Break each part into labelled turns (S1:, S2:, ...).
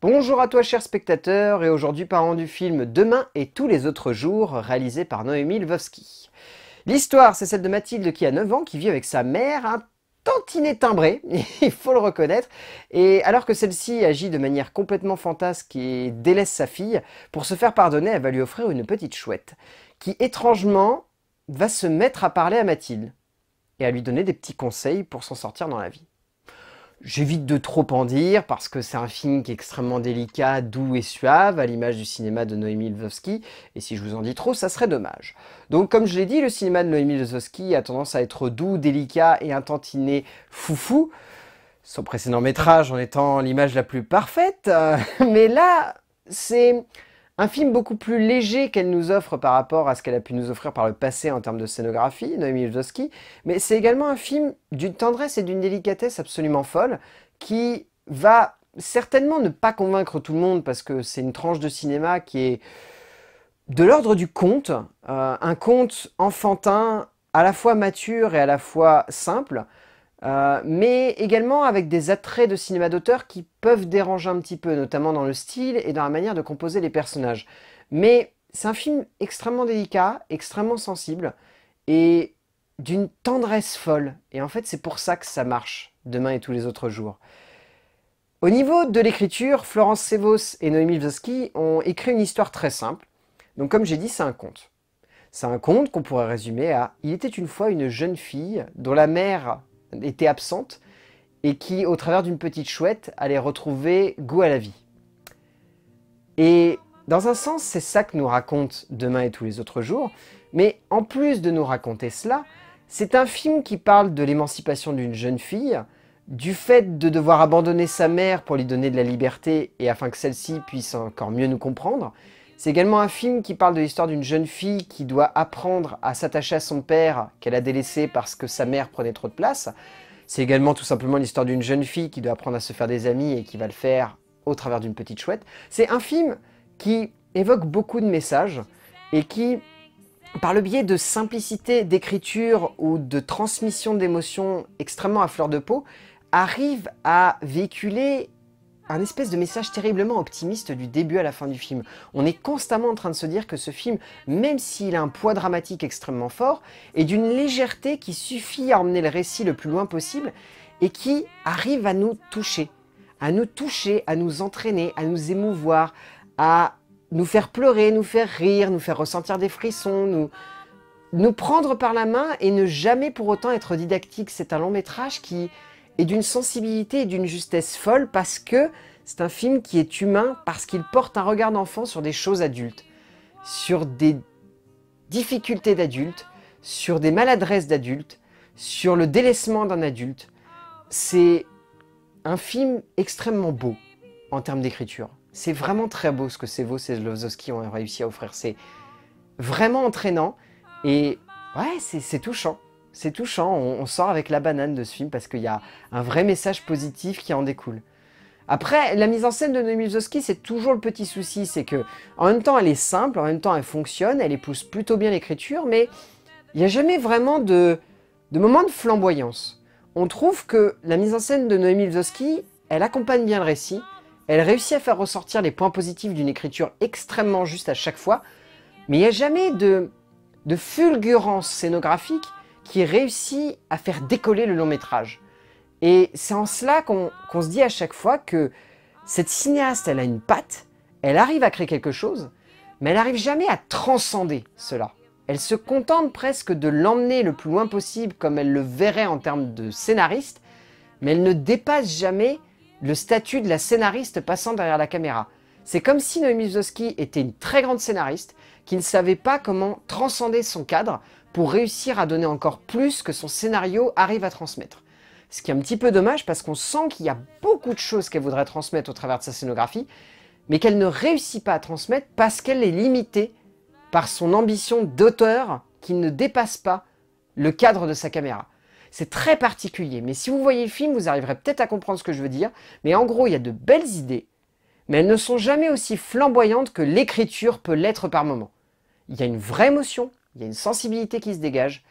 S1: Bonjour à toi chers spectateurs et aujourd'hui parlons du film Demain et tous les autres jours réalisé par Noémie Lvovsky. L'histoire c'est celle de Mathilde qui a 9 ans qui vit avec sa mère un tantinet timbré, il faut le reconnaître, et alors que celle-ci agit de manière complètement fantasque et délaisse sa fille, pour se faire pardonner elle va lui offrir une petite chouette qui étrangement va se mettre à parler à Mathilde et à lui donner des petits conseils pour s'en sortir dans la vie. J'évite de trop en dire parce que c'est un film qui est extrêmement délicat, doux et suave, à l'image du cinéma de Noémie Lvovsky, et si je vous en dis trop, ça serait dommage. Donc comme je l'ai dit, le cinéma de Noémie Lvovsky a tendance à être doux, délicat et un tantinet foufou, son précédent métrage en étant l'image la plus parfaite, euh, mais là, c'est... Un film beaucoup plus léger qu'elle nous offre par rapport à ce qu'elle a pu nous offrir par le passé en termes de scénographie, Noémie Lvovsky, mais c'est également un film d'une tendresse et d'une délicatesse absolument folle qui va certainement ne pas convaincre tout le monde parce que c'est une tranche de cinéma qui est de l'ordre du conte, euh, un conte enfantin à la fois mature et à la fois simple, euh, mais également avec des attraits de cinéma d'auteur qui peuvent déranger un petit peu, notamment dans le style et dans la manière de composer les personnages. Mais c'est un film extrêmement délicat, extrêmement sensible, et d'une tendresse folle. Et en fait, c'est pour ça que ça marche, demain et tous les autres jours. Au niveau de l'écriture, Florence Sevos et Noémie Wzowski ont écrit une histoire très simple. Donc comme j'ai dit, c'est un conte. C'est un conte qu'on pourrait résumer à « Il était une fois une jeune fille dont la mère était absente et qui, au travers d'une petite chouette, allait retrouver goût à la vie. Et dans un sens, c'est ça que nous raconte Demain et tous les autres jours, mais en plus de nous raconter cela, c'est un film qui parle de l'émancipation d'une jeune fille, du fait de devoir abandonner sa mère pour lui donner de la liberté et afin que celle-ci puisse encore mieux nous comprendre, c'est également un film qui parle de l'histoire d'une jeune fille qui doit apprendre à s'attacher à son père qu'elle a délaissé parce que sa mère prenait trop de place. C'est également tout simplement l'histoire d'une jeune fille qui doit apprendre à se faire des amis et qui va le faire au travers d'une petite chouette. C'est un film qui évoque beaucoup de messages et qui, par le biais de simplicité d'écriture ou de transmission d'émotions extrêmement à fleur de peau, arrive à véhiculer un espèce de message terriblement optimiste du début à la fin du film. On est constamment en train de se dire que ce film, même s'il a un poids dramatique extrêmement fort, est d'une légèreté qui suffit à emmener le récit le plus loin possible et qui arrive à nous toucher, à nous toucher, à nous entraîner, à nous émouvoir, à nous faire pleurer, nous faire rire, nous faire ressentir des frissons, nous, nous prendre par la main et ne jamais pour autant être didactique. C'est un long métrage qui, et d'une sensibilité et d'une justesse folle parce que c'est un film qui est humain, parce qu'il porte un regard d'enfant sur des choses adultes, sur des difficultés d'adultes, sur des maladresses d'adultes, sur le délaissement d'un adulte. C'est un film extrêmement beau en termes d'écriture. C'est vraiment très beau ce que Sevo et Lovzowski ont réussi à offrir. C'est vraiment entraînant et ouais, c'est touchant c'est touchant, on, sort avec la banane de ce film parce qu'il y a un vrai message positif qui en découle. Après, la mise en scène de Noémie Wzowski, c'est toujours le petit souci, c'est que en même temps elle est simple, en même temps elle fonctionne, elle épouse plutôt bien l'écriture, mais il n'y a jamais vraiment de, moment de flamboyance. On trouve que la mise en scène de Noémie Wzowski, elle accompagne bien le récit, elle réussit à faire ressortir les points positifs d'une écriture extrêmement juste à chaque fois, mais il n'y a jamais de fulgurance scénographique qui réussit à faire décoller le long métrage. Et c'est en cela qu'on se dit à chaque fois que cette cinéaste, elle a une patte, elle arrive à créer quelque chose, mais elle n'arrive jamais à transcender cela. Elle se contente presque de l'emmener le plus loin possible comme elle le verrait en termes de scénariste, mais elle ne dépasse jamais le statut de la scénariste passant derrière la caméra. C'est comme si Noémie Wzowski était une très grande scénariste qui ne savait pas comment transcender son cadre pour réussir à donner encore plus que son scénario arrive à transmettre. Ce qui est un petit peu dommage parce qu'on sent qu'il y a beaucoup de choses qu'elle voudrait transmettre au travers de sa scénographie, mais qu'elle ne réussit pas à transmettre parce qu'elle est limitée par son ambition d'auteur qui ne dépasse pas le cadre de sa caméra. C'est très particulier, mais si vous voyez le film, vous arriverez peut-être à comprendre ce que je veux dire. Mais en gros, il y a de belles idées, mais elles ne sont jamais aussi flamboyantes que l'écriture peut l'être par moment. Il y a une vraie émotion, il y a une sensibilité qui se dégage,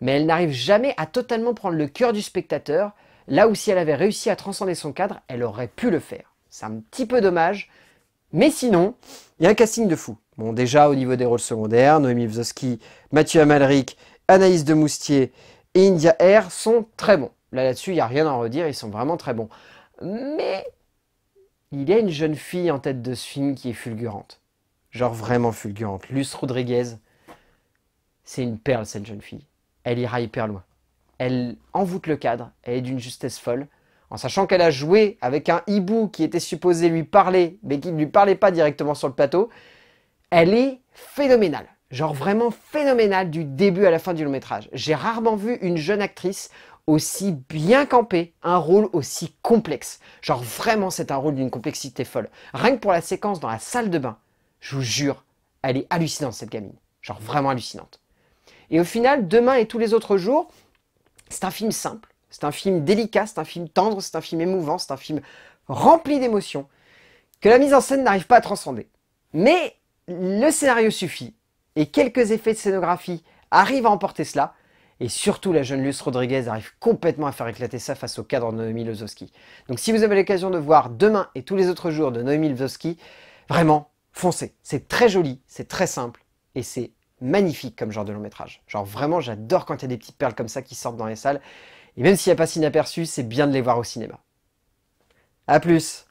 S1: mais elle n'arrive jamais à totalement prendre le cœur du spectateur, là où si elle avait réussi à transcender son cadre, elle aurait pu le faire. C'est un petit peu dommage, mais sinon, il y a un casting de fou. Bon, déjà au niveau des rôles secondaires, Noémie Wzowski, Mathieu Amalric, Anaïs de Moustier et India Air sont très bons. Là, là-dessus, il n'y a rien à redire, ils sont vraiment très bons. Mais il y a une jeune fille en tête de ce film qui est fulgurante. Genre vraiment fulgurante. Luce Rodriguez, c'est une perle, cette jeune fille. Elle ira hyper loin. Elle envoûte le cadre, elle est d'une justesse folle. En sachant qu'elle a joué avec un hibou qui était supposé lui parler, mais qui ne lui parlait pas directement sur le plateau, elle est phénoménale. Genre vraiment phénoménale du début à la fin du long métrage. J'ai rarement vu une jeune actrice aussi bien campée, un rôle aussi complexe. Genre vraiment c'est un rôle d'une complexité folle. Rien que pour la séquence dans la salle de bain, je vous jure, elle est hallucinante cette gamine. Genre vraiment hallucinante. Et au final, demain et tous les autres jours, c'est un film simple, c'est un film délicat, c'est un film tendre, c'est un film émouvant, c'est un film rempli d'émotions, que la mise en scène n'arrive pas à transcender. Mais le scénario suffit, et quelques effets de scénographie arrivent à emporter cela, et surtout, la jeune Luce Rodriguez arrive complètement à faire éclater ça face au cadre de Noémie Lozowski. Donc si vous avez l'occasion de voir demain et tous les autres jours de Noémie Lozowski, vraiment, foncez. C'est très joli, c'est très simple et c'est magnifique comme genre de long métrage. Genre vraiment, j'adore quand il y a des petites perles comme ça qui sortent dans les salles. Et même s'il n'y a pas inaperçu, c'est bien de les voir au cinéma. A plus